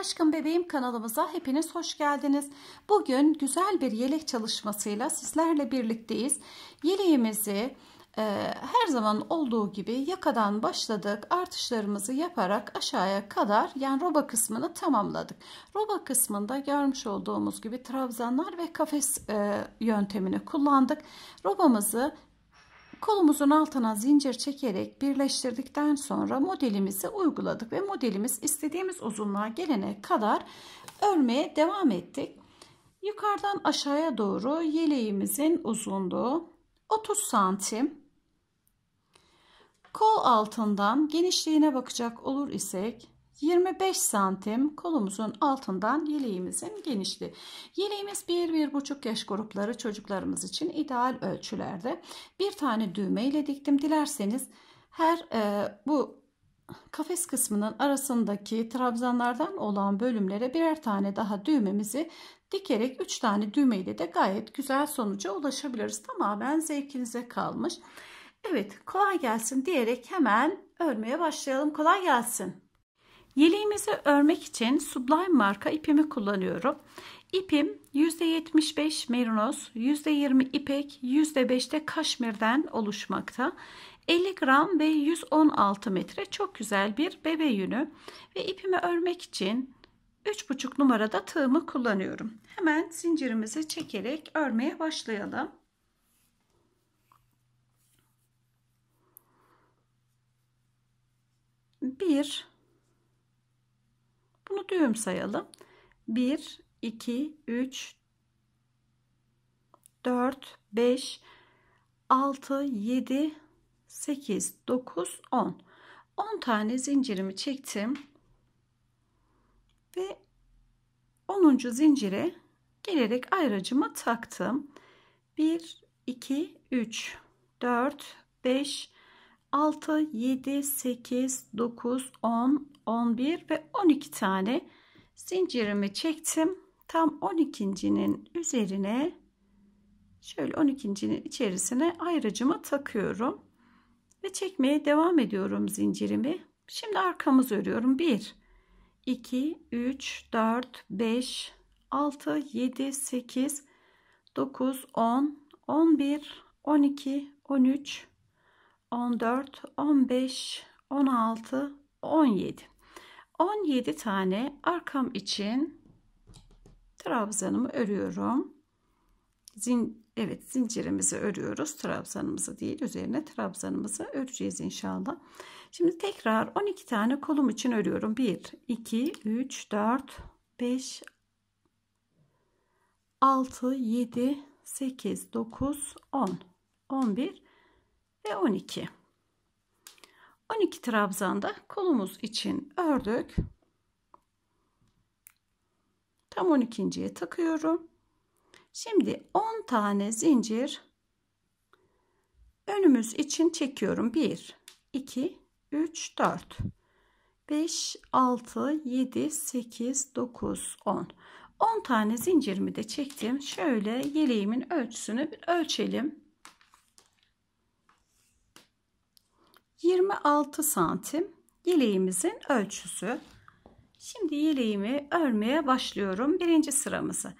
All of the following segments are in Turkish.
Aşkım Bebeğim kanalımıza hepiniz hoş geldiniz. Bugün güzel bir yelek çalışmasıyla sizlerle birlikteyiz. Yeleğimizi e, her zaman olduğu gibi yakadan başladık. Artışlarımızı yaparak aşağıya kadar yani roba kısmını tamamladık. Roba kısmında görmüş olduğumuz gibi trabzanlar ve kafes e, yöntemini kullandık. Robamızı Kolumuzun altına zincir çekerek birleştirdikten sonra modelimizi uyguladık ve modelimiz istediğimiz uzunluğa gelene kadar örmeye devam ettik. Yukarıdan aşağıya doğru yeleğimizin uzunluğu 30 santim. Kol altından genişliğine bakacak olur isek 25 santim kolumuzun altından yeleğimizin genişliği. Yeleğimiz 1-1,5 yaş grupları çocuklarımız için ideal ölçülerde. Bir tane düğme ile diktim. Dilerseniz her e, bu kafes kısmının arasındaki trabzanlardan olan bölümlere birer tane daha düğmemizi dikerek 3 tane düğme ile de gayet güzel sonuca ulaşabiliriz. Tamamen zevkinize kalmış. Evet kolay gelsin diyerek hemen örmeye başlayalım. Kolay gelsin. Yeleğimizi örmek için Sublime marka ipimi kullanıyorum. İpim %75 merinos, %20 ipek, %5'te kaşmirden oluşmakta. 50 gram ve 116 metre çok güzel bir bebe yünü ve ipimi örmek için 3,5 numarada tığımı kullanıyorum. Hemen zincirimizi çekerek örmeye başlayalım. Bir bunu düğüm sayalım. 1, 2, 3, 4, 5, 6, 7, 8, 9, 10. 10 tane zincirimi çektim. Ve 10. zincire gelerek ayracımı taktım. 1, 2, 3, 4, 5, 6, 7, 8, 9, 10, 11 ve 12 tane zincirimi çektim. Tam 12.'nin üzerine şöyle 12.'nin içerisine ayrıcımı takıyorum. Ve çekmeye devam ediyorum zincirimi. Şimdi arkamız örüyorum. 1, 2, 3, 4, 5, 6, 7, 8, 9, 10, 11, 12, 13, 14, 15, 16, 17. 17 tane arkam için trabzanımı örüyorum. Zin, evet zincirimizi örüyoruz. Trabzanımızı değil üzerine trabzanımızı öreceğiz inşallah. Şimdi tekrar 12 tane kolum için örüyorum. 1, 2, 3, 4, 5, 6, 7, 8, 9, 10, 11, ve 12. 12 trabzanda kolumuz için ördük. Tam 12.ye takıyorum. Şimdi 10 tane zincir önümüz için çekiyorum. 1 2 3 4 5 6 7 8 9 10 10 tane zincirimi de çektim. Şöyle yeleğimin ölçüsünü bir ölçelim. 26 santim yeleğimizin ölçüsü. Şimdi yeleğimi örmeye başlıyorum. Birinci sıramızı.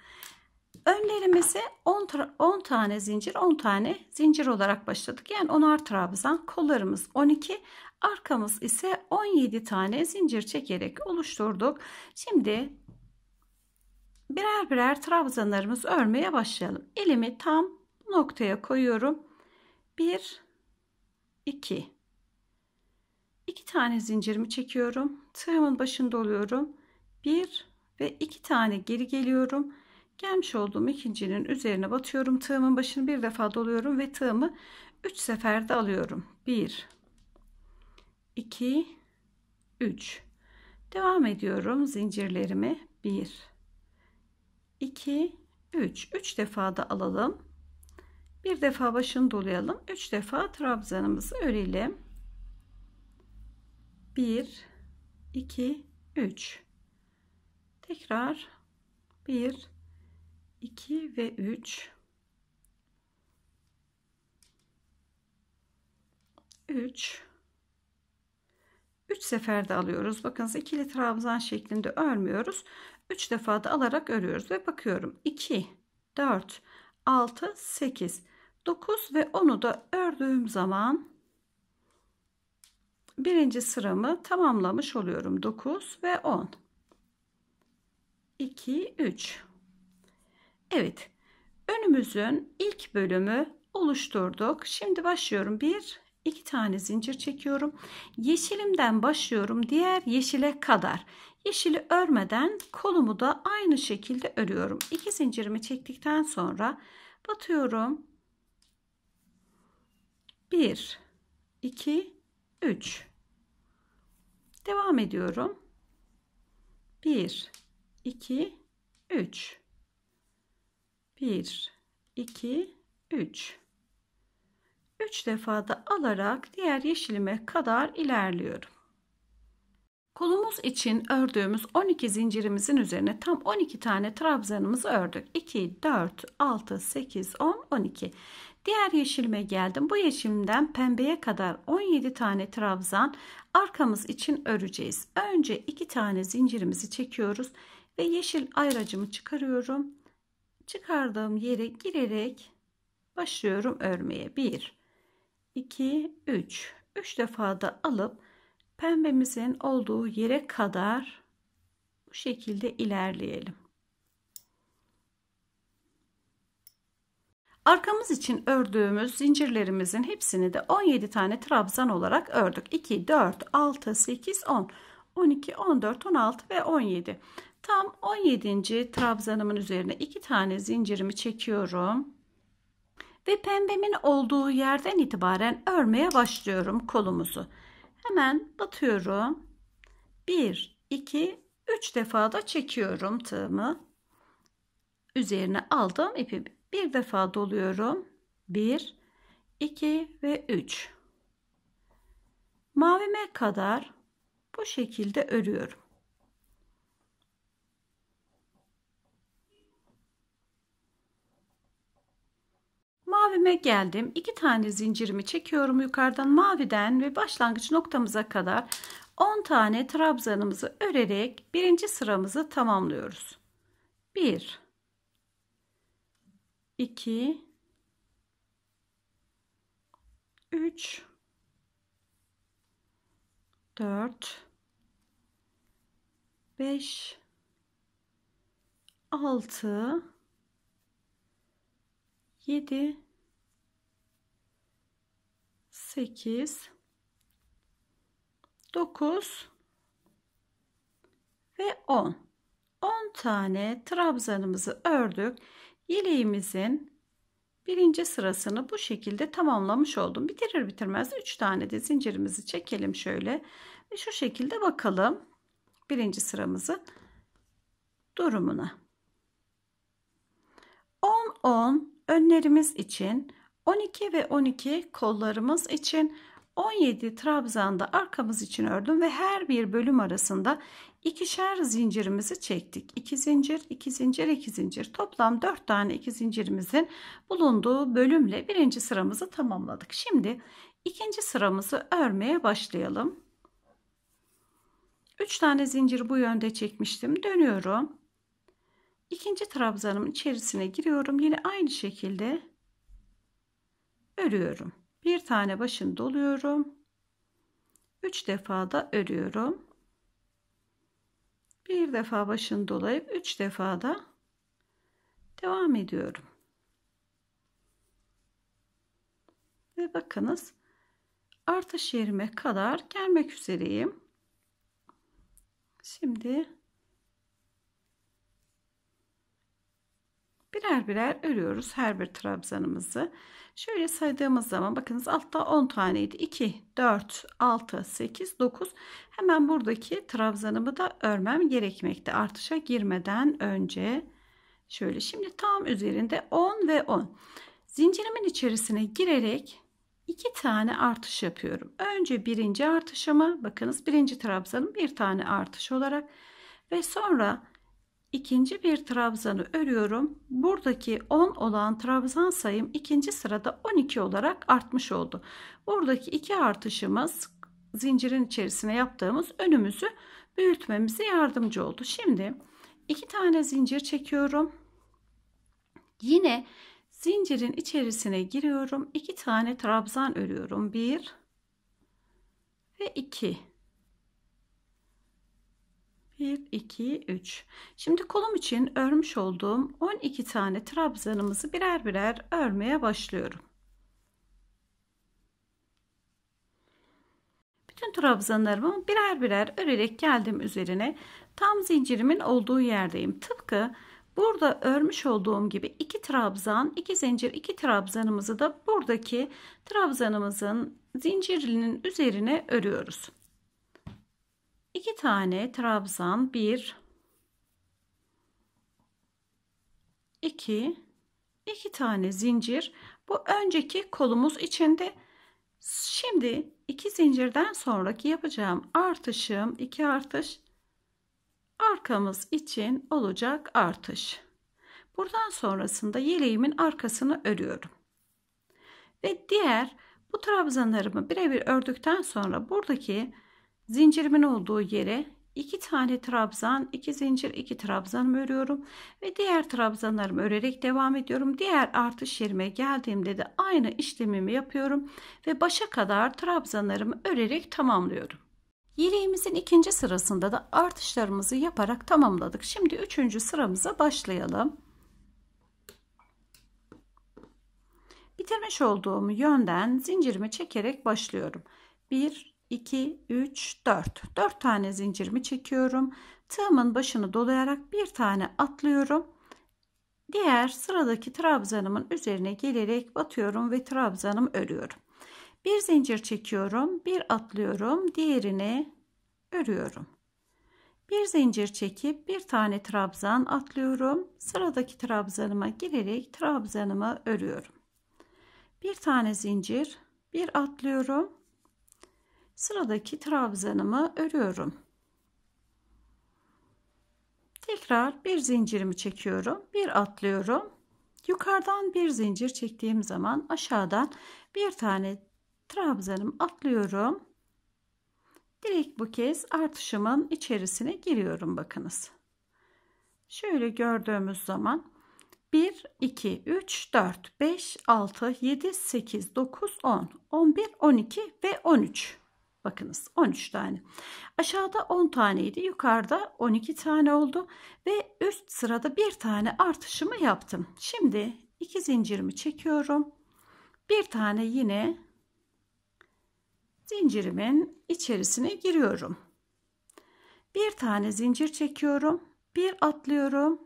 Önlerimizi 10, 10 tane zincir 10 tane zincir olarak başladık. Yani 10'ar trabzan kollarımız 12 arkamız ise 17 tane zincir çekerek oluşturduk. Şimdi birer birer trabzanlarımızı örmeye başlayalım. Elimi tam noktaya koyuyorum. 1 2 2 tane zincirimi çekiyorum. Tığımın başında oluyorum. 1 ve 2 tane geri geliyorum. Gelmiş olduğum ikincinin üzerine batıyorum. Tığımın başını bir defa doluyorum ve tığımı 3 seferde alıyorum. 1 2 3 Devam ediyorum zincirlerimi. 1 2 3 3 defa da alalım. Bir defa başını dolayalım. 3 defa trabzanımızı örelim. 1 2 3 tekrar 1 2 ve 3 3 3 seferde alıyoruz. Bakınız ikili trabzan şeklinde örmüyoruz. 3 defa da alarak örüyoruz ve bakıyorum 2 4 6 8 9 ve 10'u da ördüğüm zaman birinci sıramı tamamlamış oluyorum 9 ve 10 2 3 Evet önümüzün ilk bölümü oluşturduk şimdi başlıyorum bir iki tane zincir çekiyorum yeşilimden başlıyorum diğer yeşile kadar yeşili örmeden kolumu da aynı şekilde örüyorum iki zincirimi çektikten sonra batıyorum 1 2 3 Devam ediyorum. 1 2 3 1 2 3 3 defa da alarak diğer yeşilime kadar ilerliyorum. Kolumuz için ördüğümüz 12 zincirimizin üzerine tam 12 tane trabzanımızı ördük. 2, 4, 6, 8, 10, 12. Diğer yeşilime geldim. Bu yeşilimden pembeye kadar 17 tane trabzan arkamız için öreceğiz. Önce 2 tane zincirimizi çekiyoruz ve yeşil ayracımı çıkarıyorum. Çıkardığım yere girerek başlıyorum örmeye. 1 2 3 3 defa da alıp pembemizin olduğu yere kadar bu şekilde ilerleyelim. Arkamız için ördüğümüz zincirlerimizin hepsini de 17 tane trabzan olarak ördük. 2, 4, 6, 8, 10, 12, 14, 16 ve 17. Tam 17. trabzanımın üzerine 2 tane zincirimi çekiyorum. Ve pembemin olduğu yerden itibaren örmeye başlıyorum kolumuzu. Hemen batıyorum. 1, 2, 3 defa da çekiyorum tığımı. Üzerine aldım ipimi bir defa doluyorum. 1, 2 ve 3. Mavime kadar bu şekilde örüyorum. Mavime geldim. İki tane zincirimi çekiyorum yukarıdan maviden ve başlangıç noktamıza kadar 10 tane trabzanımızı örerek birinci sıramızı tamamlıyoruz. 1 2 3 4 5 6 7 8 9 ve 10 10 tane trabzanımızı ördük yeleğimizin birinci sırasını bu şekilde tamamlamış oldum. Bitirir bitirmez 3 tane de zincirimizi çekelim şöyle. Ve şu şekilde bakalım birinci sıramızın durumuna. 10-10 önlerimiz için 12 ve 12 kollarımız için 17 trabzanda arkamız için ördüm ve her bir bölüm arasında ikişer zincirimizi çektik. 2 zincir, 2 zincir, 2 zincir. Toplam 4 tane 2 zincirimizin bulunduğu bölümle birinci sıramızı tamamladık. Şimdi ikinci sıramızı örmeye başlayalım. 3 tane zincir bu yönde çekmiştim. Dönüyorum. İkinci trabzanımın içerisine giriyorum. Yine aynı şekilde örüyorum. Bir tane başını doluyorum. 3 defa da örüyorum bir defa başını dolayıp üç defa da devam ediyorum. Ve bakınız artış yerime kadar gelmek üzereyim. Şimdi birer birer örüyoruz her bir trabzanımızı. Şöyle saydığımız zaman bakınız altta 10 taneydi. 2, 4, 6, 8, 9. Hemen buradaki trabzanımı da örmem gerekmekte. Artışa girmeden önce şöyle şimdi tam üzerinde 10 ve 10. Zincirimin içerisine girerek iki tane artış yapıyorum. Önce birinci artışımı bakınız birinci trabzanım bir tane artış olarak ve sonra ikinci bir trabzanı örüyorum. Buradaki 10 olan trabzan sayım ikinci sırada 12 olarak artmış oldu. Buradaki iki artışımız zincirin içerisine yaptığımız önümüzü büyütmemize yardımcı oldu. Şimdi iki tane zincir çekiyorum. Yine zincirin içerisine giriyorum. İki tane trabzan örüyorum. Bir ve iki. Bir, iki, üç. Şimdi kolum için örmüş olduğum 12 tane trabzanımızı birer birer örmeye başlıyorum. Bütün trabzanlarımı birer birer örerek geldim üzerine. Tam zincirimin olduğu yerdeyim. Tıpkı burada örmüş olduğum gibi iki trabzan, iki zincir, iki trabzanımızı da buradaki trabzanımızın zincirinin üzerine örüyoruz. 2 tane trabzan bir, iki, iki tane zincir bu önceki kolumuz içinde Şimdi iki zincirden sonraki yapacağım artışım iki artış arkamız için olacak artış. Buradan sonrasında yeleğimin arkasını örüyorum. Ve diğer bu trabzanlarımı birebir ördükten sonra buradaki zincirimin olduğu yere 2 tane trabzan, 2 zincir, 2 trabzanım örüyorum ve diğer trabzanlarımı örerek devam ediyorum. Diğer artış yerime geldiğimde de aynı işlemimi yapıyorum ve başa kadar trabzanlarımı örerek tamamlıyorum. Yeleğimizin ikinci sırasında da artışlarımızı yaparak tamamladık. Şimdi üçüncü sıramıza başlayalım. Bitirmiş olduğum yönden zincirimi çekerek başlıyorum. 1 2, 3, 4. 4 tane zincirimi çekiyorum. Tığımın başını dolayarak bir tane atlıyorum. Diğer sıradaki trabzanımın üzerine gelerek batıyorum ve trabzanımı örüyorum. Bir zincir çekiyorum, bir atlıyorum, diğerini örüyorum. Bir zincir çekip bir tane trabzan atlıyorum. Sıradaki trabzanıma girerek trabzanımı örüyorum. Bir tane zincir, bir atlıyorum sıradaki trabzanımı örüyorum. Tekrar bir zincirimi çekiyorum. Bir atlıyorum. Yukarıdan bir zincir çektiğim zaman aşağıdan bir tane trabzanım atlıyorum. Direkt bu kez artışımın içerisine giriyorum bakınız. Şöyle gördüğümüz zaman 1, 2, 3, 4, 5, 6, 7, 8, 9, 10, 11, 12 ve 13. Bakınız 13 tane. Aşağıda 10 taneydi. Yukarıda 12 tane oldu. Ve üst sırada bir tane artışımı yaptım. Şimdi 2 zincirimi çekiyorum. Bir tane yine zincirimin içerisine giriyorum. Bir tane zincir çekiyorum. Bir atlıyorum.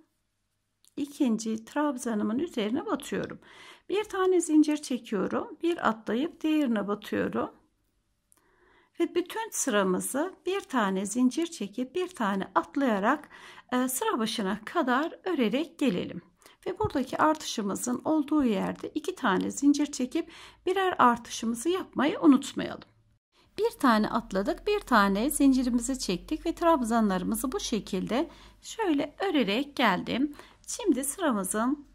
İkinci trabzanımın üzerine batıyorum. Bir tane zincir çekiyorum. Bir atlayıp diğerine batıyorum ve bütün sıramızı bir tane zincir çekip bir tane atlayarak e, sıra başına kadar örerek gelelim. Ve buradaki artışımızın olduğu yerde iki tane zincir çekip birer artışımızı yapmayı unutmayalım. Bir tane atladık, bir tane zincirimizi çektik ve trabzanlarımızı bu şekilde şöyle örerek geldim. Şimdi sıramızın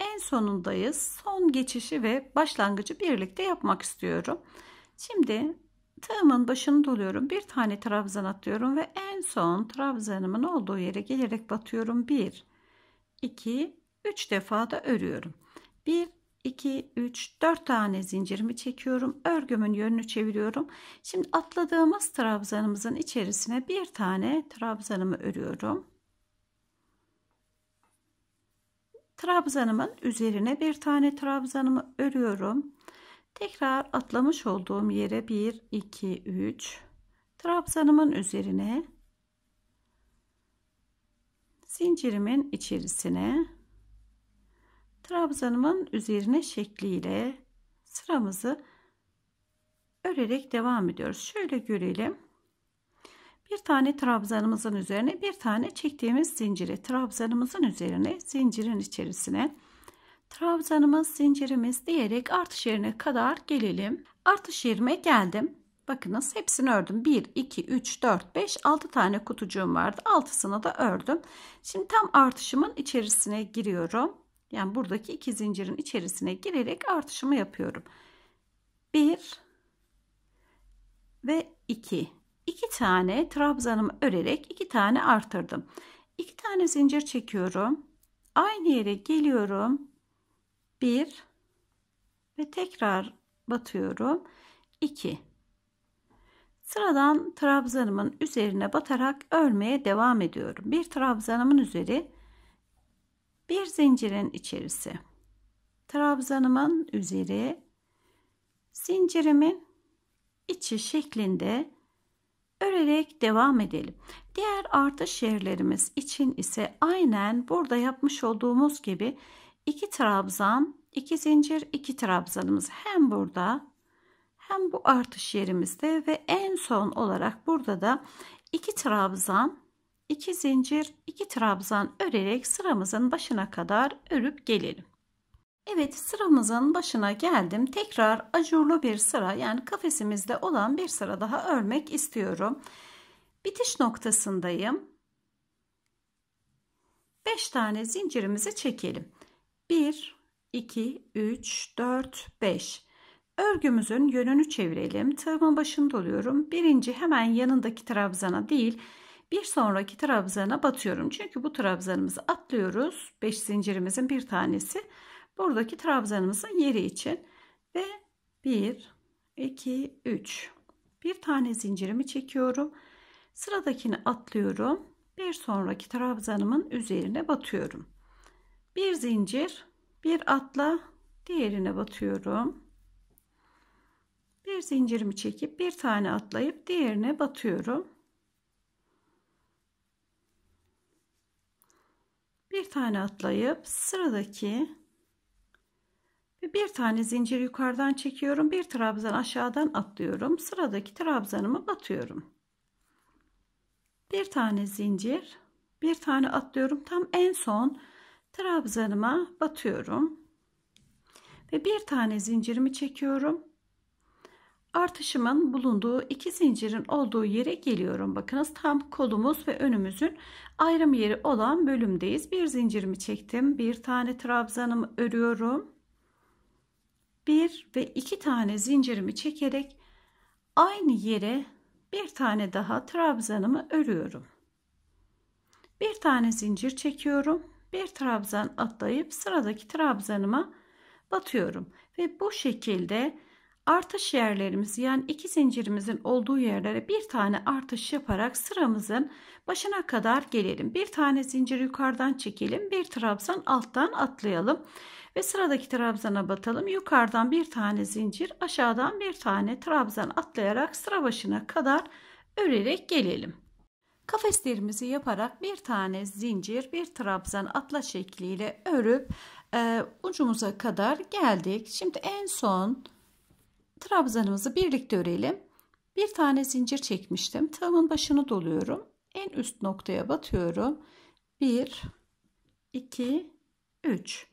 en sonundayız. Son geçişi ve başlangıcı birlikte yapmak istiyorum. Şimdi tığımın başını doluyorum. Bir tane trabzan atıyorum ve en son trabzanımın olduğu yere gelerek batıyorum. 1, 2, 3 defa da örüyorum. 1, 2, 3, 4 tane zincirimi çekiyorum. Örgümün yönünü çeviriyorum. Şimdi atladığımız trabzanımızın içerisine bir tane trabzanımı örüyorum. Trabzanımın üzerine bir tane trabzanımı örüyorum. Tekrar atlamış olduğum yere 1, 2, 3 trabzanımın üzerine zincirimin içerisine trabzanımın üzerine şekliyle sıramızı örerek devam ediyoruz. Şöyle görelim. Bir tane trabzanımızın üzerine bir tane çektiğimiz zinciri trabzanımızın üzerine zincirin içerisine trabzanımız zincirimiz diyerek artış yerine kadar gelelim. Artış yerime geldim. Bakınız hepsini ördüm. 1, 2, 3, 4, 5, 6 tane kutucuğum vardı. 6'sını da ördüm. Şimdi tam artışımın içerisine giriyorum. Yani buradaki iki zincirin içerisine girerek artışımı yapıyorum. 1 ve 2. 2 tane trabzanımı örerek 2 tane artırdım. 2 tane zincir çekiyorum. Aynı yere geliyorum. 1 ve tekrar batıyorum 2 sıradan trabzanımın üzerine batarak örmeye devam ediyorum bir trabzanımın üzeri bir zincirin içerisi trabzanımın üzeri zincirimin içi şeklinde örerek devam edelim. Diğer artış yerlerimiz için ise aynen burada yapmış olduğumuz gibi 2 trabzan, 2 zincir, 2 trabzanımız hem burada hem bu artış yerimizde ve en son olarak burada da 2 trabzan, 2 zincir, 2 trabzan örerek sıramızın başına kadar örüp gelelim. Evet sıramızın başına geldim. Tekrar ajurlu bir sıra yani kafesimizde olan bir sıra daha örmek istiyorum. Bitiş noktasındayım. 5 tane zincirimizi çekelim. 1, 2, 3, 4, 5. Örgümüzün yönünü çevirelim. Tığımın başını doluyorum. Birinci hemen yanındaki trabzana değil bir sonraki trabzana batıyorum. Çünkü bu trabzanımızı atlıyoruz. 5 zincirimizin bir tanesi. Buradaki trabzanımızın yeri için. Ve 1, 2, 3. Bir tane zincirimi çekiyorum. Sıradakini atlıyorum. Bir sonraki trabzanımın üzerine batıyorum bir zincir bir atla diğerine batıyorum bir zincirimi çekip bir tane atlayıp diğerine batıyorum bir tane atlayıp sıradaki ve bir tane zincir yukarıdan çekiyorum bir trabzan aşağıdan atlıyorum sıradaki trabzanımı batıyorum bir tane zincir bir tane atlıyorum tam en son trabzanıma batıyorum ve bir tane zincirimi çekiyorum artışımın bulunduğu iki zincirin olduğu yere geliyorum bakınız tam kolumuz ve önümüzün ayrım yeri olan bölümdeyiz bir zincirimi çektim bir tane trabzanımı örüyorum bir ve iki tane zincirimi çekerek aynı yere bir tane daha trabzanımı örüyorum bir tane zincir çekiyorum bir trabzan atlayıp sıradaki trabzanıma batıyorum. Ve bu şekilde artış yerlerimiz yani iki zincirimizin olduğu yerlere bir tane artış yaparak sıramızın başına kadar gelelim. Bir tane zincir yukarıdan çekelim. Bir trabzan alttan atlayalım. Ve sıradaki trabzana batalım. Yukarıdan bir tane zincir aşağıdan bir tane trabzan atlayarak sıra başına kadar örerek gelelim. Kafeslerimizi yaparak bir tane zincir, bir trabzan atla şekliyle örüp e, ucumuza kadar geldik. Şimdi en son trabzanımızı birlikte örelim. Bir tane zincir çekmiştim. Tığımın başını doluyorum. En üst noktaya batıyorum. 1 2 3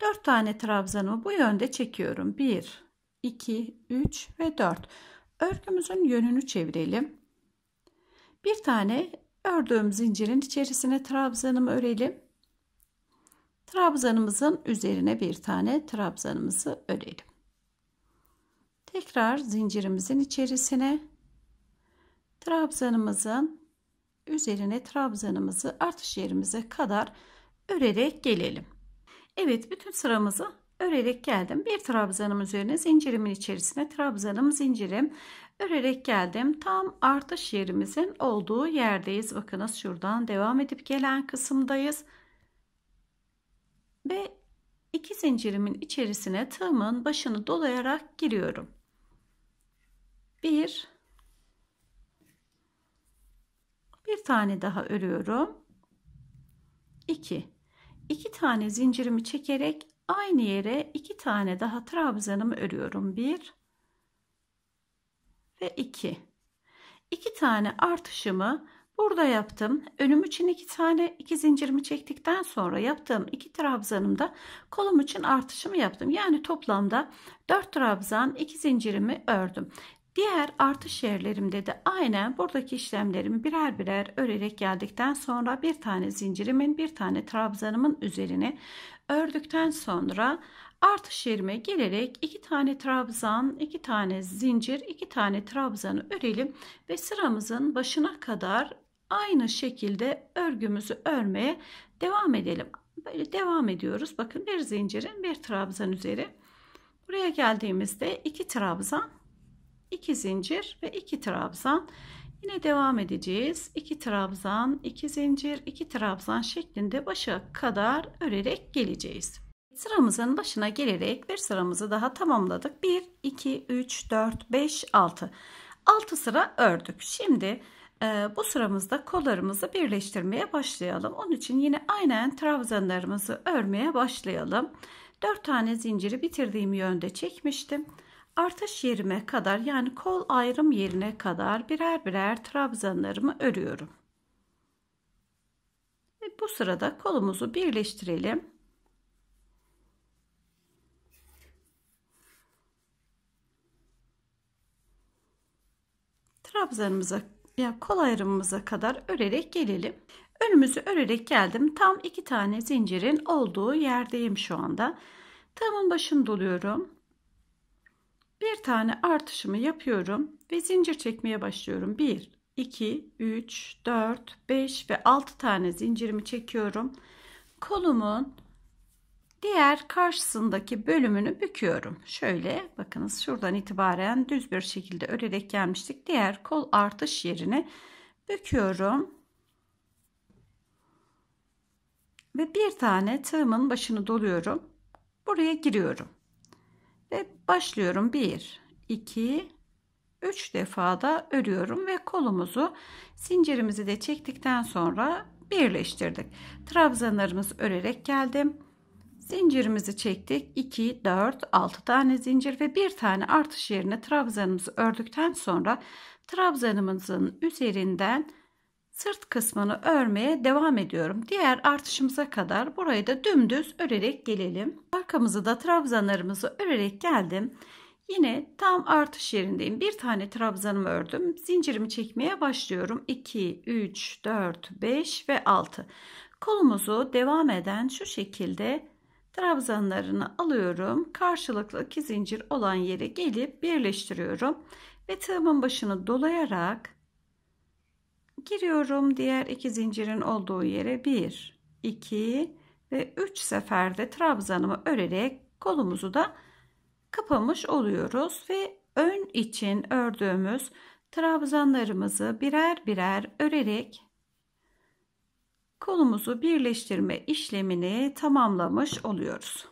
4 tane trabzanımı bu yönde çekiyorum. 1 2 3 ve 4. Örgümüzün yönünü çevirelim. Bir tane ördüğüm zincirin içerisine trabzanımı örelim. Trabzanımızın üzerine bir tane trabzanımızı örelim. Tekrar zincirimizin içerisine trabzanımızın üzerine trabzanımızı artış yerimize kadar örerek gelelim. Evet bütün sıramızı örerek geldim. Bir trabzanım üzerine zincirimin içerisine trabzanım zincirim örerek geldim. Tam artış yerimizin olduğu yerdeyiz. Bakınız şuradan devam edip gelen kısımdayız. Ve iki zincirimin içerisine tığımın başını dolayarak giriyorum. 1 bir tane daha örüyorum. 2 2 tane zincirimi çekerek aynı yere iki tane daha trabzanımı örüyorum. Bir ve iki. İki tane artışımı burada yaptım. Önüm için iki tane iki zincirimi çektikten sonra yaptığım iki trabzanımda kolum için artışımı yaptım. Yani toplamda dört trabzan iki zincirimi ördüm. Diğer artış yerlerimde de aynen buradaki işlemlerimi birer birer örerek geldikten sonra bir tane zincirimin bir tane trabzanımın üzerine ördükten sonra artış yerime gelerek iki tane trabzan, iki tane zincir, iki tane trabzanı örelim ve sıramızın başına kadar aynı şekilde örgümüzü örmeye devam edelim. Böyle devam ediyoruz. Bakın bir zincirin bir trabzan üzeri. Buraya geldiğimizde iki trabzan, iki zincir ve iki trabzan Yine devam edeceğiz. 2 trabzan, 2 zincir, 2 trabzan şeklinde başa kadar örerek geleceğiz. Sıramızın başına gelerek bir sıramızı daha tamamladık. 1, 2, 3, 4, 5, 6. 6 sıra ördük. Şimdi e, bu sıramızda kollarımızı birleştirmeye başlayalım. Onun için yine aynen trabzanlarımızı örmeye başlayalım. 4 tane zinciri bitirdiğim yönde çekmiştim artış yerime kadar yani kol ayrım yerine kadar birer birer trabzanlarımı örüyorum. Ve bu sırada kolumuzu birleştirelim. Trabzanımıza ya kol ayrımımıza kadar örerek gelelim. Önümüzü örerek geldim. Tam iki tane zincirin olduğu yerdeyim şu anda. Tamın başını doluyorum. Bir tane artışımı yapıyorum ve zincir çekmeye başlıyorum. 1, 2, 3, 4, 5 ve 6 tane zincirimi çekiyorum. Kolumun diğer karşısındaki bölümünü büküyorum. Şöyle bakınız şuradan itibaren düz bir şekilde örerek gelmiştik. Diğer kol artış yerine büküyorum. Ve bir tane tığımın başını doluyorum. Buraya giriyorum. Ve başlıyorum 1, 2, 3 defa da örüyorum ve kolumuzu zincirimizi de çektikten sonra birleştirdik. Trabzanlarımız örerek geldim. Zincirimizi çektik. 2, 4, 6 tane zincir ve bir tane artış yerine trabzanımızı ördükten sonra trabzanımızın üzerinden sırt kısmını örmeye devam ediyorum. Diğer artışımıza kadar burayı da dümdüz örerek gelelim. Arkamızı da trabzanlarımızı örerek geldim. Yine tam artış yerindeyim. Bir tane trabzanımı ördüm. Zincirimi çekmeye başlıyorum. 2, 3, 4, 5 ve 6. Kolumuzu devam eden şu şekilde trabzanlarını alıyorum. Karşılıklı iki zincir olan yere gelip birleştiriyorum. Ve tığımın başını dolayarak giriyorum diğer iki zincirin olduğu yere 1 2 ve 3 seferde trabzanımı örerek kolumuzu da kapamış oluyoruz ve ön için ördüğümüz trabzanlarımızı birer birer örerek kolumuzu birleştirme işlemini tamamlamış oluyoruz.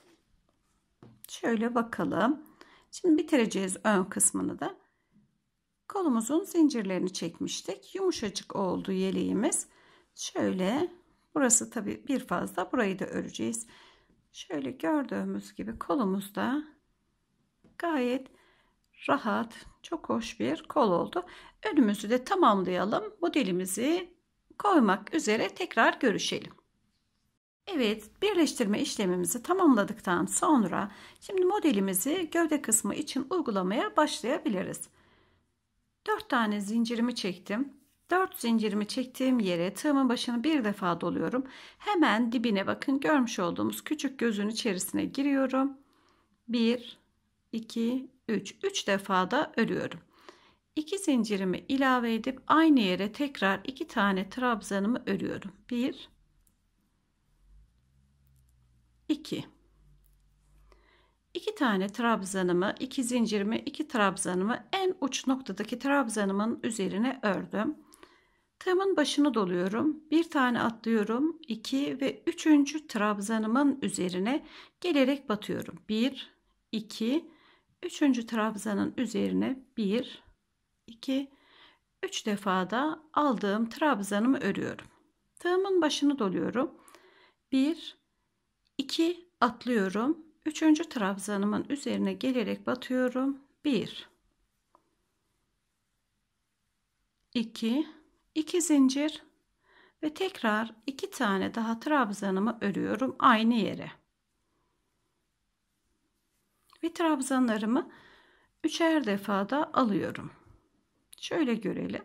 Şöyle bakalım. Şimdi bitireceğiz ön kısmını da kolumuzun zincirlerini çekmiştik. Yumuşacık oldu yeleğimiz. Şöyle burası tabi bir fazla burayı da öreceğiz. Şöyle gördüğümüz gibi kolumuzda gayet rahat çok hoş bir kol oldu. Önümüzü de tamamlayalım. Modelimizi koymak üzere tekrar görüşelim. Evet birleştirme işlemimizi tamamladıktan sonra şimdi modelimizi gövde kısmı için uygulamaya başlayabiliriz. 4 tane zincirimi çektim. 4 zincirimi çektiğim yere tığımın başını bir defa doluyorum. Hemen dibine bakın görmüş olduğumuz küçük gözün içerisine giriyorum. 1, 2, 3. 3 defa da örüyorum. 2 zincirimi ilave edip aynı yere tekrar 2 tane trabzanımı örüyorum. 1, 2 iki tane trabzanımı, iki zincirimi, iki trabzanımı en uç noktadaki trabzanımın üzerine ördüm. Tığımın başını doluyorum. Bir tane atlıyorum. 2 ve üçüncü trabzanımın üzerine gelerek batıyorum. 1 2 üçüncü trabzanın üzerine 1 2 3 defa da aldığım trabzanımı örüyorum. Tığımın başını doluyorum. 1 2 atlıyorum. Üçüncü trabzanımın üzerine gelerek batıyorum. 1 2 2 zincir ve tekrar 2 tane daha trabzanımı örüyorum aynı yere. Ve trabzanlarımı üçer defada alıyorum. Şöyle görelim.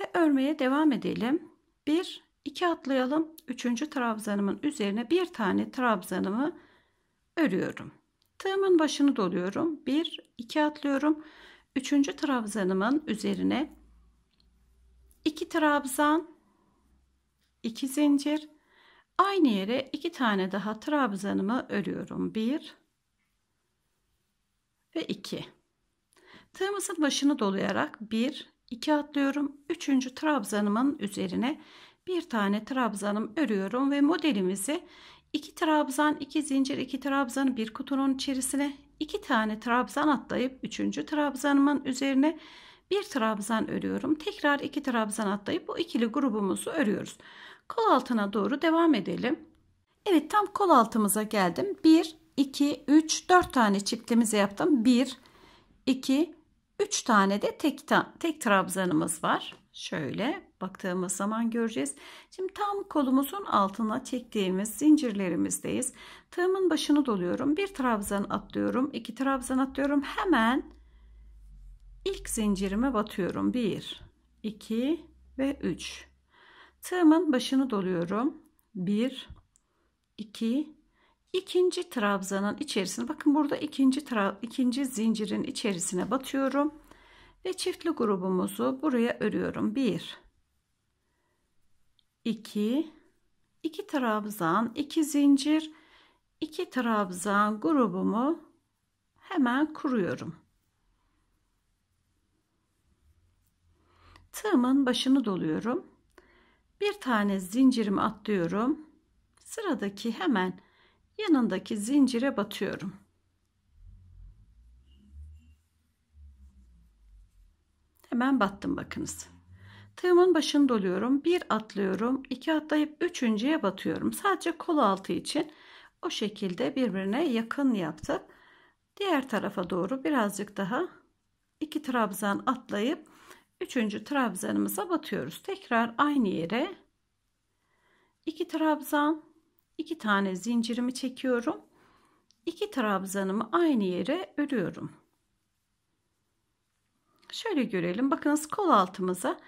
Ve örmeye devam edelim. 1 2 atlayalım. 3. trabzanımın üzerine bir tane trabzanımı örüyorum. Tığımın başını doluyorum. 1 2 atlıyorum. 3. trabzanımın üzerine 2 trabzan 2 zincir aynı yere 2 tane daha trabzanımı örüyorum. 1 ve 2. Tığımızın başını dolayarak 1 2 atlıyorum. 3. trabzanımın üzerine bir tane trabzanım örüyorum ve modelimizi iki trabzan, iki zincir, iki trabzanı bir kutunun içerisine iki tane trabzan atlayıp üçüncü trabzanımın üzerine bir trabzan örüyorum. Tekrar iki trabzan atlayıp bu ikili grubumuzu örüyoruz. Kol altına doğru devam edelim. Evet tam kol altımıza geldim. 1, 2, 3, 4 tane çiftimizi yaptım. 1, 2, 3 tane de tek, tek trabzanımız var. Şöyle baktığımız zaman göreceğiz. Şimdi tam kolumuzun altına çektiğimiz zincirlerimizdeyiz. Tığımın başını doluyorum. Bir trabzan atlıyorum. iki trabzan atlıyorum. Hemen ilk zincirime batıyorum. 1, 2 ve 3. Tığımın başını doluyorum. 1, 2, ikinci trabzanın içerisine bakın burada ikinci ikinci zincirin içerisine batıyorum ve çiftli grubumuzu buraya örüyorum 1 2 2 trabzan 2 zincir 2 trabzan grubumu hemen kuruyorum tığımın başını doluyorum bir tane zincirimi atlıyorum sıradaki hemen yanındaki zincire batıyorum hemen battım bakınız Tığımın başını doluyorum. Bir atlıyorum. iki atlayıp üçüncüye batıyorum. Sadece kol altı için o şekilde birbirine yakın yaptık. Diğer tarafa doğru birazcık daha iki trabzan atlayıp üçüncü trabzanımıza batıyoruz. Tekrar aynı yere iki trabzan iki tane zincirimi çekiyorum. iki trabzanımı aynı yere örüyorum. Şöyle görelim. Bakınız kol altımıza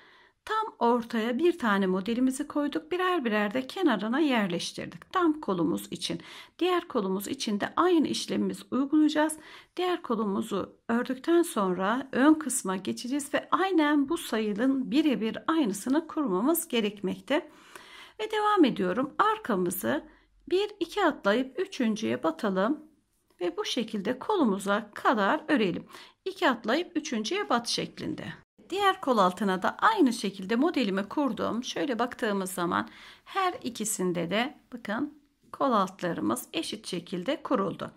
Tam ortaya bir tane modelimizi koyduk. Birer birer de kenarına yerleştirdik. Tam kolumuz için. Diğer kolumuz için de aynı işlemimiz uygulayacağız. Diğer kolumuzu ördükten sonra ön kısma geçeceğiz ve aynen bu sayının birebir aynısını kurmamız gerekmekte. Ve devam ediyorum. Arkamızı 1 2 atlayıp 3.'ye batalım ve bu şekilde kolumuza kadar örelim. 2 atlayıp 3.'ye bat şeklinde diğer kol altına da aynı şekilde modelimi kurdum. Şöyle baktığımız zaman her ikisinde de bakın kol altlarımız eşit şekilde kuruldu.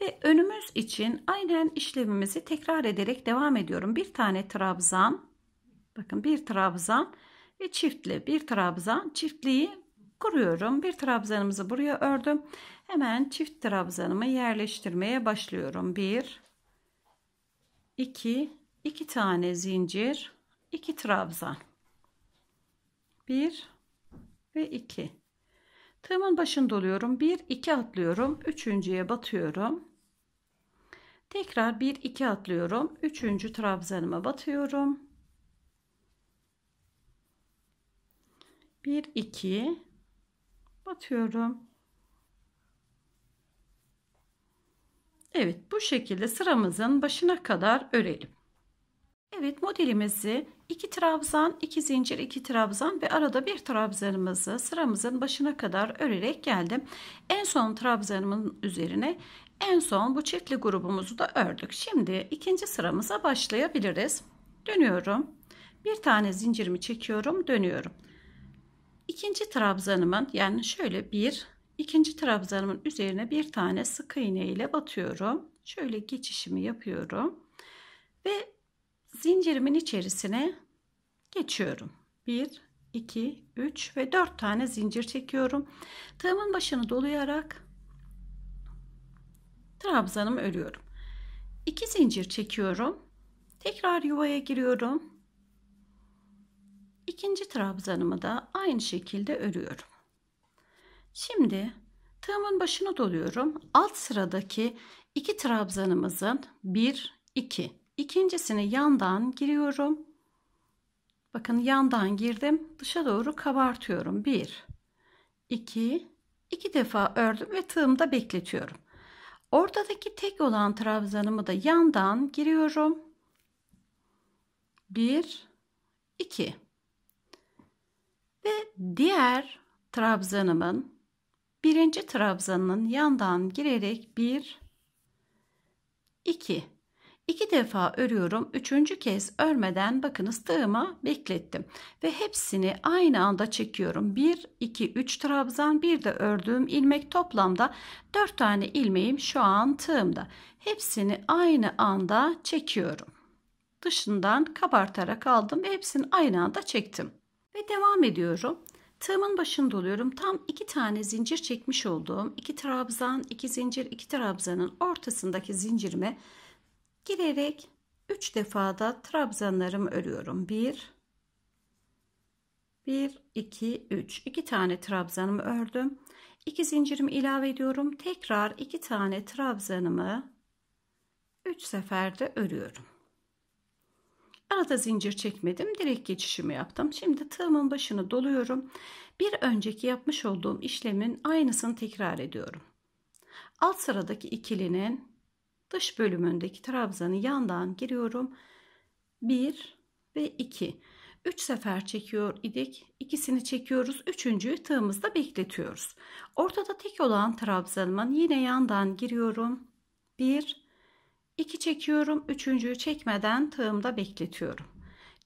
Ve önümüz için aynen işlemimizi tekrar ederek devam ediyorum. Bir tane trabzan, bakın bir trabzan ve çiftli bir trabzan çiftliği kuruyorum. Bir trabzanımızı buraya ördüm. Hemen çift trabzanımı yerleştirmeye başlıyorum. Bir, iki. 2 tane zincir 2 trabzan 1 ve 2 tığımın başını doluyorum. 1 2 atlıyorum üçüncüye batıyorum tekrar 1 2 atlıyorum üçüncü trabzanıma batıyorum 1 2 batıyorum Evet bu şekilde sıramızın başına kadar örelim Evet modelimizi iki trabzan, iki zincir, iki trabzan ve arada bir trabzanımızı sıramızın başına kadar örerek geldim. En son trabzanımın üzerine en son bu çiftli grubumuzu da ördük. Şimdi ikinci sıramıza başlayabiliriz. Dönüyorum. Bir tane zincirimi çekiyorum, dönüyorum. İkinci trabzanımın yani şöyle bir ikinci trabzanımın üzerine bir tane sık iğne ile batıyorum. Şöyle geçişimi yapıyorum. Ve zincirimin içerisine geçiyorum. 1, 2, 3 ve 4 tane zincir çekiyorum. Tığımın başını dolayarak trabzanımı örüyorum. 2 zincir çekiyorum. Tekrar yuvaya giriyorum. İkinci trabzanımı da aynı şekilde örüyorum. Şimdi tığımın başını doluyorum. Alt sıradaki iki trabzanımızın 1 2 İkincisini yandan giriyorum. Bakın yandan girdim. Dışa doğru kabartıyorum. 1 2 2 defa ördüm ve tığımda bekletiyorum. Ortadaki tek olan trabzanımı da yandan giriyorum. 1 2 ve diğer trabzanımın birinci trabzanının yandan girerek 1 2 İki defa örüyorum. Üçüncü kez örmeden bakınız tığıma beklettim. Ve hepsini aynı anda çekiyorum. 1, 2, 3 trabzan bir de ördüğüm ilmek toplamda 4 tane ilmeğim şu an tığımda. Hepsini aynı anda çekiyorum. Dışından kabartarak aldım ve hepsini aynı anda çektim. Ve devam ediyorum. Tığımın başında oluyorum. Tam iki tane zincir çekmiş olduğum iki trabzan, iki zincir, iki trabzanın ortasındaki zincirimi girerek 3 defada trabzanlarımı örüyorum. 1 1 2 3 2 tane trabzanımı ördüm. 2 zincirimi ilave ediyorum. Tekrar 2 tane trabzanımı 3 seferde örüyorum. Arada zincir çekmedim. Direkt geçişimi yaptım. Şimdi tığımın başını doluyorum. Bir önceki yapmış olduğum işlemin aynısını tekrar ediyorum. Alt sıradaki ikilinin dış bölümündeki trabzanı yandan giriyorum. 1 ve 2. 3 sefer çekiyor idik. İkisini çekiyoruz. Üçüncüyü tığımızda bekletiyoruz. Ortada tek olan trabzanımın yine yandan giriyorum. 1 2 çekiyorum. Üçüncüyü çekmeden tığımda bekletiyorum.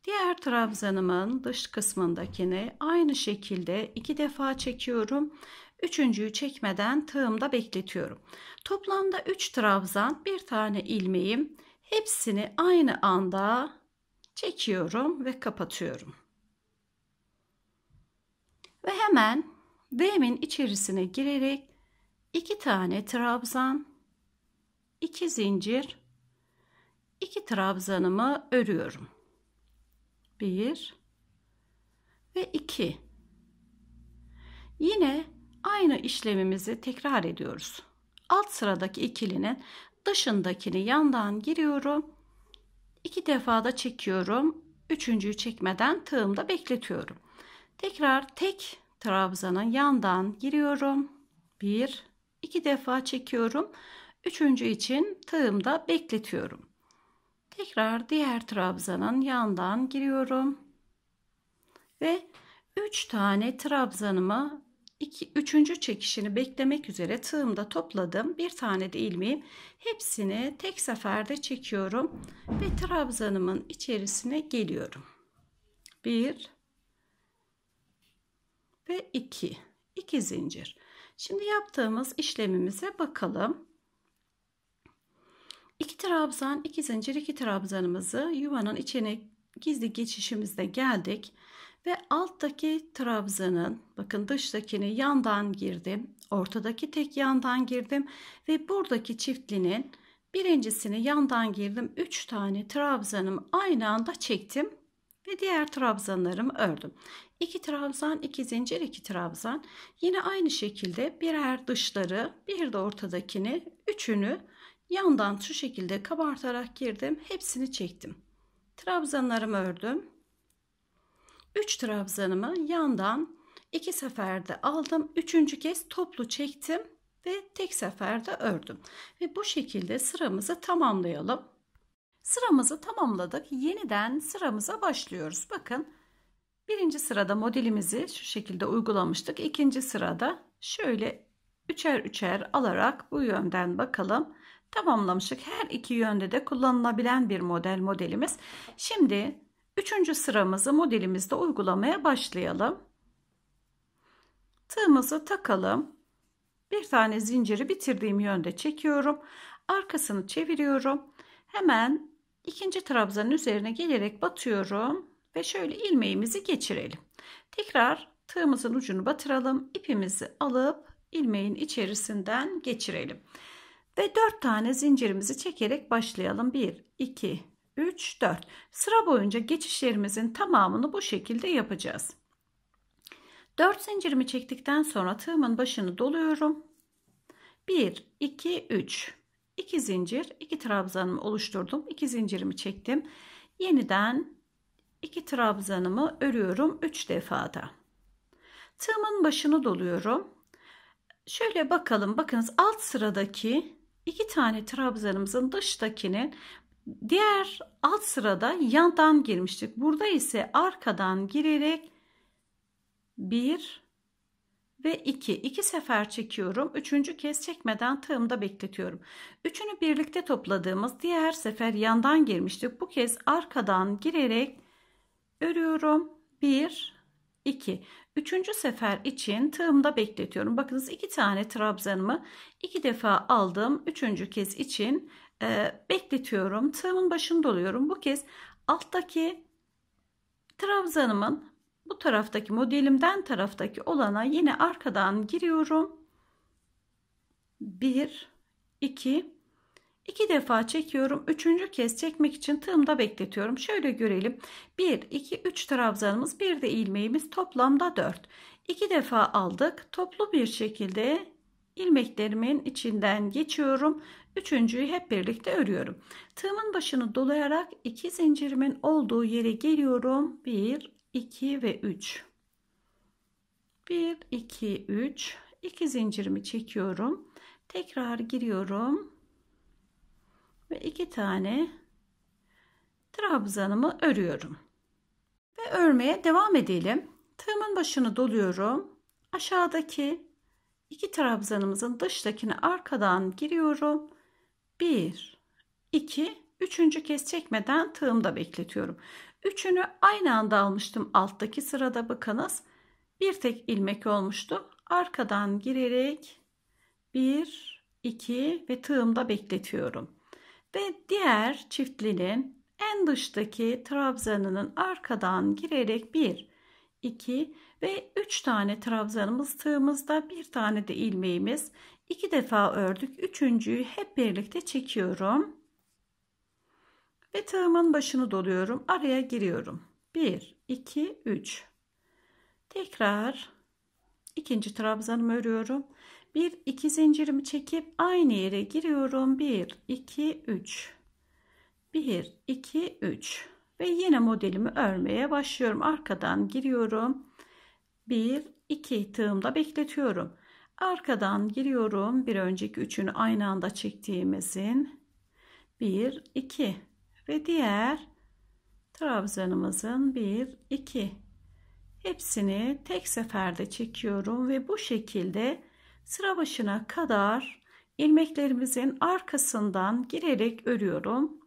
Diğer trabzanımın dış kısmındakini aynı şekilde iki defa çekiyorum Üçüncüyü çekmeden tığımda bekletiyorum. Toplamda 3 trabzan, bir tane ilmeğim. Hepsini aynı anda çekiyorum ve kapatıyorum. Ve hemen D'min içerisine girerek 2 tane trabzan, 2 zincir, 2 trabzanımı örüyorum. 1 ve 2. Yine aynı işlemimizi tekrar ediyoruz. Alt sıradaki ikilinin dışındakini yandan giriyorum. İki defa da çekiyorum. Üçüncüyü çekmeden tığımda bekletiyorum. Tekrar tek trabzanın yandan giriyorum. Bir, iki defa çekiyorum. Üçüncü için tığımda bekletiyorum. Tekrar diğer trabzanın yandan giriyorum. Ve 3 tane trabzanımı iki, üçüncü çekişini beklemek üzere tığımda topladım. Bir tane de ilmeğim. Hepsini tek seferde çekiyorum ve trabzanımın içerisine geliyorum. 1 ve 2. 2 zincir. Şimdi yaptığımız işlemimize bakalım. 2 trabzan, 2 zincir, 2 trabzanımızı yuvanın içine gizli geçişimizde geldik. Ve alttaki trabzanın bakın dıştakini yandan girdim. Ortadaki tek yandan girdim. Ve buradaki çiftlinin birincisini yandan girdim. 3 tane trabzanımı aynı anda çektim. Ve diğer trabzanlarımı ördüm. 2 trabzan 2 zincir 2 trabzan. Yine aynı şekilde birer dışları bir de ortadakini üçünü yandan şu şekilde kabartarak girdim. Hepsini çektim. Trabzanlarımı ördüm. 3 trabzanımı yandan 2 seferde aldım. Üçüncü kez toplu çektim ve tek seferde ördüm. Ve bu şekilde sıramızı tamamlayalım. Sıramızı tamamladık. Yeniden sıramıza başlıyoruz. Bakın birinci sırada modelimizi şu şekilde uygulamıştık. İkinci sırada şöyle üçer üçer alarak bu yönden bakalım. Tamamlamıştık. Her iki yönde de kullanılabilen bir model modelimiz. Şimdi Üçüncü sıramızı modelimizde uygulamaya başlayalım. Tığımızı takalım. Bir tane zinciri bitirdiğim yönde çekiyorum. Arkasını çeviriyorum. Hemen ikinci trabzanın üzerine gelerek batıyorum ve şöyle ilmeğimizi geçirelim. Tekrar tığımızın ucunu batıralım. İpimizi alıp ilmeğin içerisinden geçirelim. Ve dört tane zincirimizi çekerek başlayalım. 1, 2, 3, 4. Sıra boyunca geçişlerimizin tamamını bu şekilde yapacağız. 4 zincirimi çektikten sonra tığımın başını doluyorum. 1, 2, 3. 2 zincir, 2 trabzanımı oluşturdum. 2 zincirimi çektim. Yeniden 2 trabzanımı örüyorum 3 defada. Tığımın başını doluyorum. Şöyle bakalım. Bakınız alt sıradaki 2 tane trabzanımızın dıştakinin Diğer alt sırada yandan girmiştik. Burada ise arkadan girerek 1 ve 2. 2 sefer çekiyorum. Üçüncü kez çekmeden tığımda bekletiyorum. Üçünü birlikte topladığımız diğer sefer yandan girmiştik. Bu kez arkadan girerek örüyorum. 1 2. Üçüncü sefer için tığımda bekletiyorum. Bakınız iki tane trabzanımı iki defa aldım. Üçüncü kez için e, bekletiyorum. Tığımın başını doluyorum. Bu kez alttaki trabzanımın bu taraftaki modelimden taraftaki olana yine arkadan giriyorum. 1 2 2 defa çekiyorum. Üçüncü kez çekmek için tığımda bekletiyorum. Şöyle görelim. 1 2 3 trabzanımız, bir de ilmeğimiz toplamda 4. 2 defa aldık. Toplu bir şekilde ilmeklerimin içinden geçiyorum. Üçüncüyü hep birlikte örüyorum. Tığımın başını dolayarak iki zincirimin olduğu yere geliyorum. 1, 2 ve 3. 1, 2, 3. İki zincirimi çekiyorum. Tekrar giriyorum. Ve iki tane trabzanımı örüyorum. Ve örmeye devam edelim. Tığımın başını doluyorum. Aşağıdaki iki trabzanımızın dıştakine arkadan giriyorum 1, 2, üçüncü kez çekmeden tığımda bekletiyorum. Üçünü aynı anda almıştım alttaki sırada bakınız. Bir tek ilmek olmuştu. Arkadan girerek 1, 2 ve tığımda bekletiyorum. Ve diğer çiftlinin en dıştaki trabzanının arkadan girerek 1, 2 ve 3 tane trabzanımız tığımızda bir tane de ilmeğimiz iki defa ördük. Üçüncüyü hep birlikte çekiyorum. Ve tığımın başını doluyorum. Araya giriyorum. 1, 2, 3. Tekrar ikinci trabzanımı örüyorum. Bir iki zincirimi çekip aynı yere giriyorum. 1, 2, 3. 1, 2, 3. Ve yine modelimi örmeye başlıyorum. Arkadan giriyorum. 1, 2 tığımda bekletiyorum. Arkadan giriyorum. Bir önceki üçünü aynı anda çektiğimizin bir, iki ve diğer trabzanımızın bir, iki hepsini tek seferde çekiyorum ve bu şekilde sıra başına kadar ilmeklerimizin arkasından girerek örüyorum.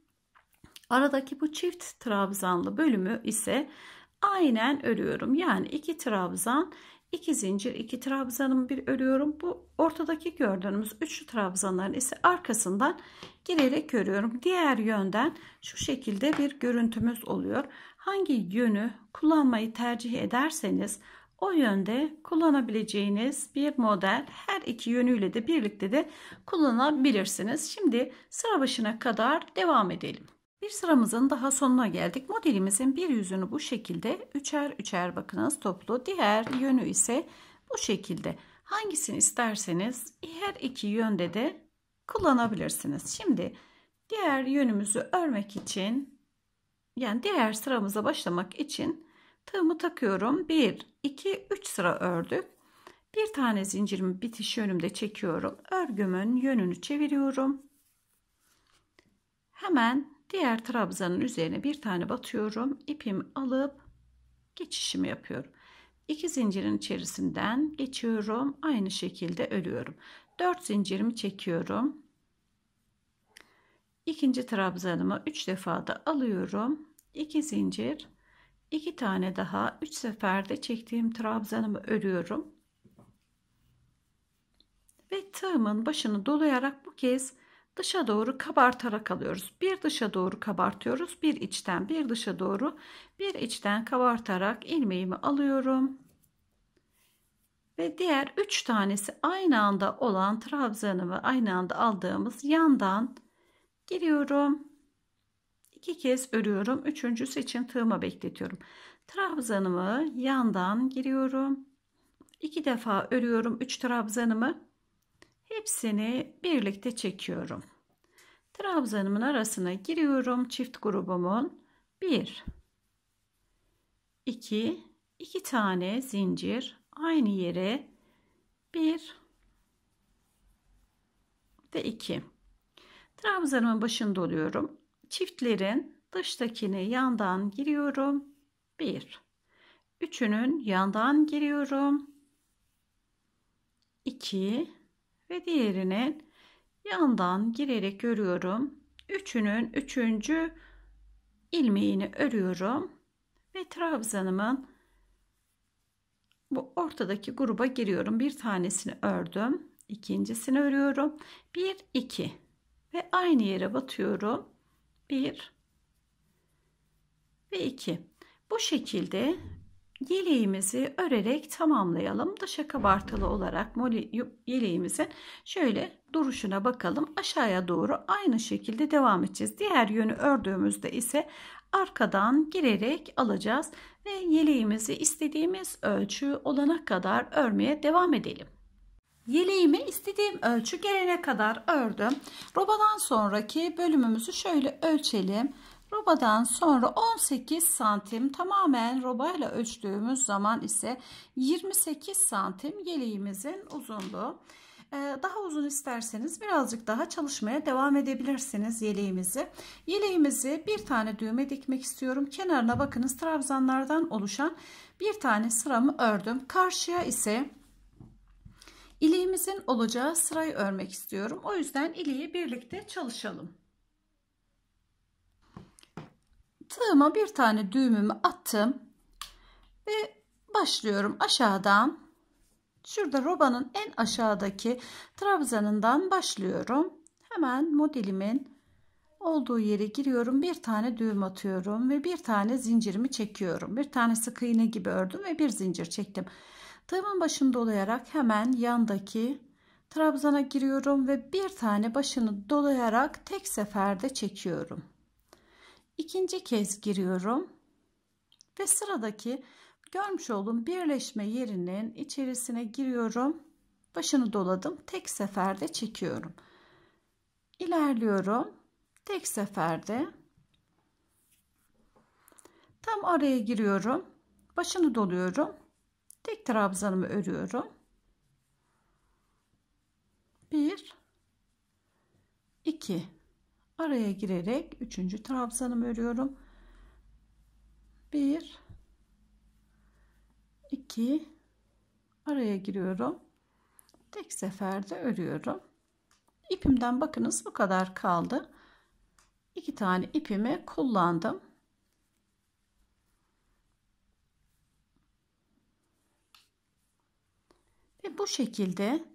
Aradaki bu çift trabzanlı bölümü ise aynen örüyorum. Yani iki trabzan 2 zincir 2 trabzanımı bir örüyorum. Bu ortadaki gördüğünüz üçlü trabzanların ise arkasından girerek örüyorum. Diğer yönden şu şekilde bir görüntümüz oluyor. Hangi yönü kullanmayı tercih ederseniz o yönde kullanabileceğiniz bir model her iki yönüyle de birlikte de kullanabilirsiniz. Şimdi sıra başına kadar devam edelim. Bir sıramızın daha sonuna geldik. Modelimizin bir yüzünü bu şekilde üçer üçer bakınız toplu. Diğer yönü ise bu şekilde. Hangisini isterseniz her iki yönde de kullanabilirsiniz. Şimdi diğer yönümüzü örmek için yani diğer sıramıza başlamak için tığımı takıyorum. 1, 2, 3 sıra ördük. Bir tane zincirimi bitiş yönümde çekiyorum. Örgümün yönünü çeviriyorum. Hemen Diğer trabzanın üzerine bir tane batıyorum. ipim alıp geçişimi yapıyorum. İki zincirin içerisinden geçiyorum. Aynı şekilde ölüyorum. 4 zincirimi çekiyorum. İkinci trabzanımı 3 defa da alıyorum. 2 zincir, 2 tane daha 3 seferde çektiğim trabzanımı örüyorum. Ve tığımın başını dolayarak bu kez dışa doğru kabartarak alıyoruz. Bir dışa doğru kabartıyoruz. Bir içten bir dışa doğru bir içten kabartarak ilmeğimi alıyorum. Ve diğer 3 tanesi aynı anda olan trabzanımı aynı anda aldığımız yandan giriyorum. İki kez örüyorum. Üçüncüsü için tığıma bekletiyorum. Trabzanımı yandan giriyorum. İki defa örüyorum 3 trabzanımı. Hepsini birlikte çekiyorum. Trabzanımın arasına giriyorum çift grubumun. 1 2 2 tane zincir aynı yere 1 ve 2. Trabzanımın başında oluyorum. Çiftlerin dıştakini yandan giriyorum. 1 Üçünün yandan giriyorum. 2 ve diğerinin yandan girerek örüyorum. Üçünün üçüncü ilmeğini örüyorum ve trabzanımın bu ortadaki gruba giriyorum. Bir tanesini ördüm. ikincisini örüyorum. 1 2 ve aynı yere batıyorum. 1 ve 2. Bu şekilde yeleğimizi örerek tamamlayalım. Dışa kabartılı olarak moli, yeleğimizin şöyle duruşuna bakalım. Aşağıya doğru aynı şekilde devam edeceğiz. Diğer yönü ördüğümüzde ise arkadan girerek alacağız ve yeleğimizi istediğimiz ölçü olana kadar örmeye devam edelim. Yeleğimi istediğim ölçü gelene kadar ördüm. Robadan sonraki bölümümüzü şöyle ölçelim. Robadan sonra 18 santim tamamen robayla ölçtüğümüz zaman ise 28 santim yeleğimizin uzunluğu. Ee, daha uzun isterseniz birazcık daha çalışmaya devam edebilirsiniz yeleğimizi. Yeleğimizi bir tane düğme dikmek istiyorum. Kenarına bakınız trabzanlardan oluşan bir tane sıramı ördüm. Karşıya ise iliğimizin olacağı sırayı örmek istiyorum. O yüzden iliği birlikte çalışalım. tığıma bir tane düğümümü attım ve başlıyorum aşağıdan şurada robanın en aşağıdaki trabzanından başlıyorum hemen modelimin olduğu yere giriyorum bir tane düğüm atıyorum ve bir tane zincirimi çekiyorum bir tane sık iğne gibi ördüm ve bir zincir çektim tığımın başını dolayarak hemen yandaki trabzana giriyorum ve bir tane başını dolayarak tek seferde çekiyorum ikinci kez giriyorum ve sıradaki görmüş olduğum birleşme yerinin içerisine giriyorum başını doladım tek seferde çekiyorum ilerliyorum tek seferde tam araya giriyorum başını doluyorum tek trabzanımı örüyorum 1 2 araya girerek üçüncü trabzanımı örüyorum. 1 2 araya giriyorum. Tek seferde örüyorum. İpimden bakınız bu kadar kaldı. 2 tane ipimi kullandım. Ve bu şekilde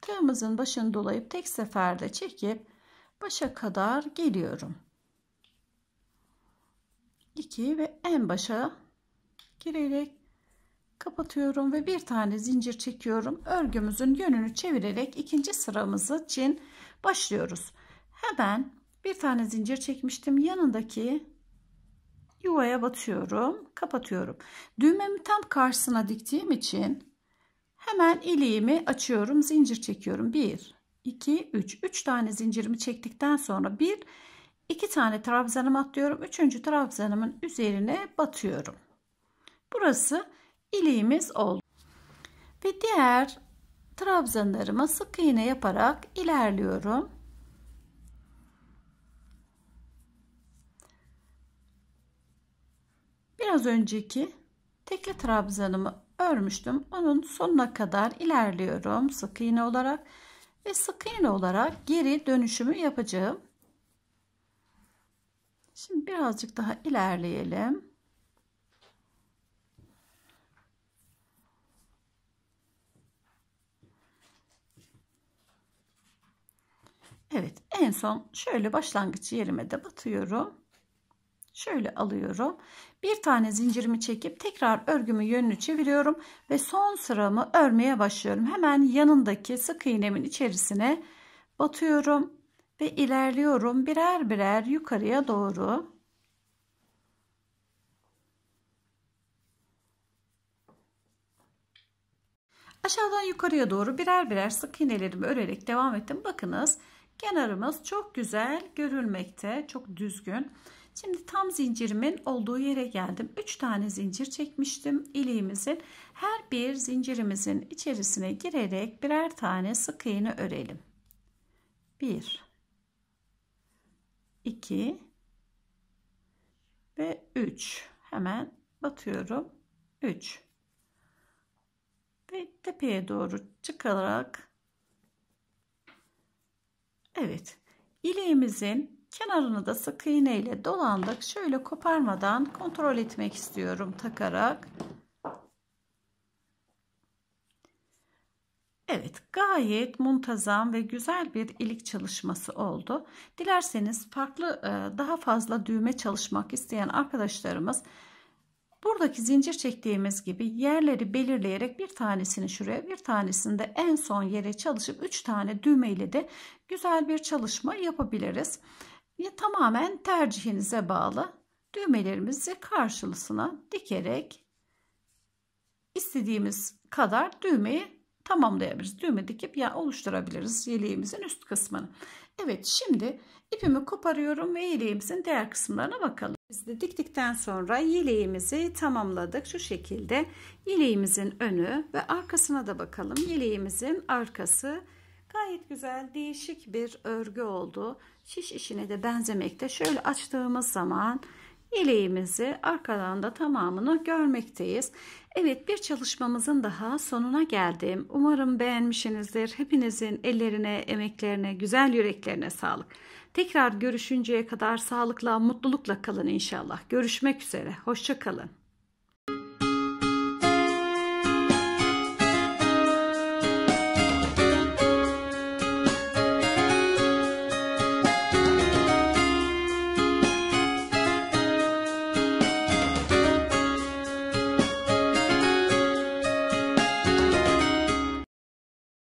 tığımızın başını dolayıp tek seferde çekip başa kadar geliyorum. 2 ve en başa girerek kapatıyorum ve bir tane zincir çekiyorum. Örgümüzün yönünü çevirerek ikinci sıramız için başlıyoruz. Hemen bir tane zincir çekmiştim. Yanındaki yuvaya batıyorum, kapatıyorum. Düğmemi tam karşısına diktiğim için hemen iliğimi açıyorum, zincir çekiyorum. 1 2, 3. 3 tane zincirimi çektikten sonra 1, 2 tane trabzanım atlıyorum. 3. trabzanımın üzerine batıyorum. Burası iliğimiz oldu. Ve diğer trabzanlarıma sık iğne yaparak ilerliyorum. Biraz önceki tekli trabzanımı örmüştüm. Onun sonuna kadar ilerliyorum sık iğne olarak ve sık iğne olarak geri dönüşümü yapacağım. Şimdi birazcık daha ilerleyelim. Evet en son şöyle başlangıç yerime de batıyorum. Şöyle alıyorum bir tane zincirimi çekip tekrar örgümü yönünü çeviriyorum ve son sıramı örmeye başlıyorum. Hemen yanındaki sık iğnemin içerisine batıyorum ve ilerliyorum birer birer yukarıya doğru. Aşağıdan yukarıya doğru birer birer sık iğnelerimi örerek devam ettim. Bakınız kenarımız çok güzel görülmekte. Çok düzgün. Şimdi tam zincirimin olduğu yere geldim. 3 tane zincir çekmiştim iliğimizin. Her bir zincirimizin içerisine girerek birer tane sık iğne örelim. 1 2 ve 3. Hemen batıyorum. 3 ve tepeye doğru çıkarak Evet, ileğimizin Kenarını da sık iğne ile dolandık. Şöyle koparmadan kontrol etmek istiyorum takarak. Evet gayet muntazam ve güzel bir ilik çalışması oldu. Dilerseniz farklı e, daha fazla düğme çalışmak isteyen arkadaşlarımız buradaki zincir çektiğimiz gibi yerleri belirleyerek bir tanesini şuraya bir tanesini de en son yere çalışıp 3 tane düğme ile de güzel bir çalışma yapabiliriz ya tamamen tercihinize bağlı düğmelerimizi karşılısına dikerek istediğimiz kadar düğmeyi tamamlayabiliriz. Düğme dikip ya oluşturabiliriz yeleğimizin üst kısmını. Evet şimdi ipimi koparıyorum ve yeleğimizin diğer kısımlarına bakalım. Biz de diktikten sonra yeleğimizi tamamladık. Şu şekilde yeleğimizin önü ve arkasına da bakalım. Yeleğimizin arkası Gayet güzel değişik bir örgü oldu. Şiş işine de benzemekte. Şöyle açtığımız zaman ileğimizi arkadan da tamamını görmekteyiz. Evet bir çalışmamızın daha sonuna geldim. Umarım beğenmişsinizdir. Hepinizin ellerine, emeklerine, güzel yüreklerine sağlık. Tekrar görüşünceye kadar sağlıkla, mutlulukla kalın inşallah. Görüşmek üzere. Hoşça kalın.